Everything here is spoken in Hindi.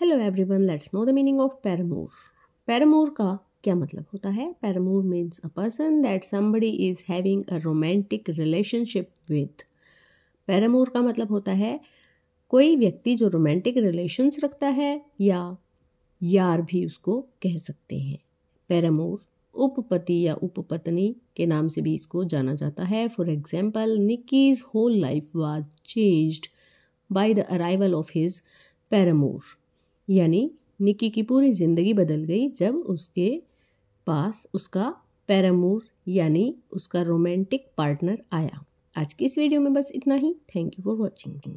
hello everyone let's know the meaning of paramour paramour का क्या मतलब होता है paramour means a person that somebody is having a romantic relationship with paramour का मतलब होता है कोई व्यक्ति जो रोमांटिक रिलेशंस रखता है या यार भी उसको कह सकते हैं पैरामोर उपपति या उपपत्नी के नाम से भी इसको जाना जाता है for example Nikki's whole life was changed by the arrival of his paramour यानी निक्की की पूरी ज़िंदगी बदल गई जब उसके पास उसका पैरामूर यानी उसका रोमांटिक पार्टनर आया आज की इस वीडियो में बस इतना ही थैंक यू फॉर वॉचिंग